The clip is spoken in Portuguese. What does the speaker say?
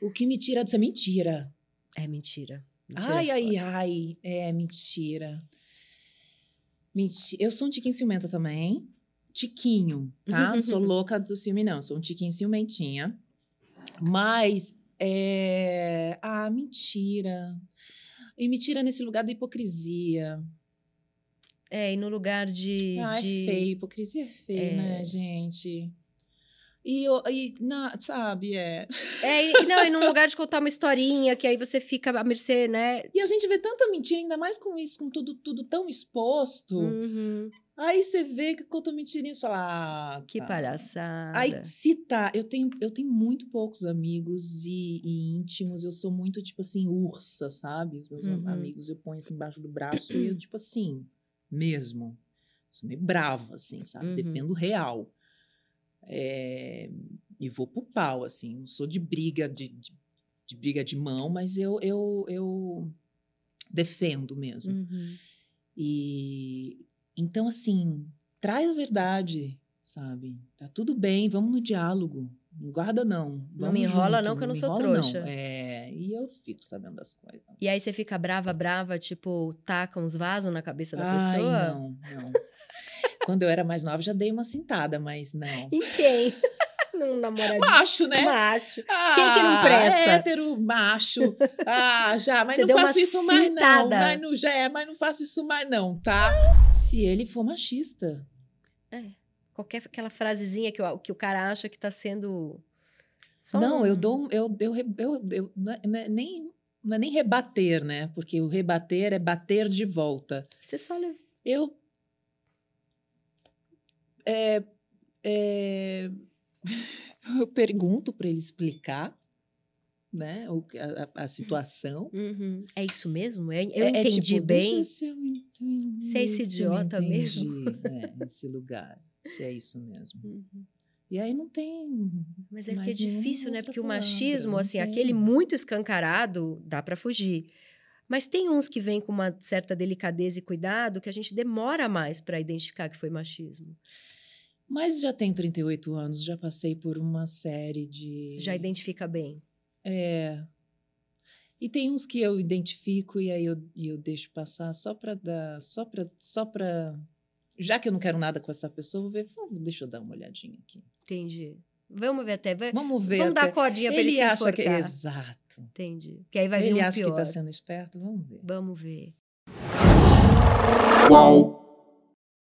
O que me tira disso é mentira. É mentira. mentira ai, é ai, ai. É mentira. Mentira. Eu sou um tiquinho ciumenta também. Tiquinho, tá? sou louca do ciúme, não. Sou um tiquinho ciumentinha. Mas. É... Ah, mentira. E me tira nesse lugar da hipocrisia. É, e no lugar de. Ah, é de... é feio. Hipocrisia é feio, é... né, gente? E, e na, sabe, é. É, e, não, e num lugar de contar uma historinha, que aí você fica à mercê, né? E a gente vê tanta mentira, ainda mais com isso, com tudo, tudo tão exposto. Uhum. Aí você vê que conta mentirinha e fala. Ah, tá. Que palhaçada. Aí se tá. Eu tenho, eu tenho muito poucos amigos e, e íntimos. Eu sou muito, tipo assim, ursa, sabe? Os meus uhum. amigos eu ponho assim embaixo do braço e eu, tipo assim, mesmo. Sou meio brava, assim, sabe? Uhum. Defendo real. É, e vou pro pau, assim. Não sou de briga, de, de, de, briga de mão, mas eu, eu, eu defendo mesmo. Uhum. E então, assim, traz a verdade, sabe? Tá tudo bem, vamos no diálogo. Não guarda, não. Vamos não me enrola, junto, não, que eu não, sou enrola, trouxa. Não. É, e eu fico sabendo das coisas. E aí você fica brava, brava, tipo, taca uns vasos na cabeça da Ai, pessoa? Não, não. Quando eu era mais nova, já dei uma cintada, mas não. Em quem? Num namorado. Macho, né? Macho. Ah, quem que não ah, presta? Hétero, macho. Ah, já, mas Você não faço isso cintada. mais não. Mas não, já é, mas não faço isso mais não, tá? Se ele for machista. É. Qualquer aquela frasezinha que o, que o cara acha que tá sendo... Só não, um... eu dou... Eu, eu, eu, eu, eu nem, não é nem rebater, né? Porque o rebater é bater de volta. Você só leva... Eu é, é, eu pergunto para ele explicar né? O, a, a situação. Uhum. É isso mesmo? Eu, eu é, é entendi é tipo, bem. Você é esse idiota entendi, mesmo? É, nesse lugar. Se é isso mesmo. Uhum. E aí não tem. Mas é que é difícil, né? Porque palavra, o machismo, assim, aquele muito escancarado, dá para fugir. Mas tem uns que vêm com uma certa delicadeza e cuidado que a gente demora mais para identificar que foi machismo. Mas já tem 38 anos, já passei por uma série de. Já identifica bem. É. E tem uns que eu identifico e aí eu, eu deixo passar só para dar. Só para. Só pra... Já que eu não quero nada com essa pessoa, vou ver, vou, deixa eu dar uma olhadinha aqui. Entendi. Vamos ver até. Vamos ver. Vamos até. dar codinha para ele, ele se acha que... É Exato. Entendi. Que aí vai ele vir um acha que está sendo esperto. Vamos ver. Vamos ver. Uau.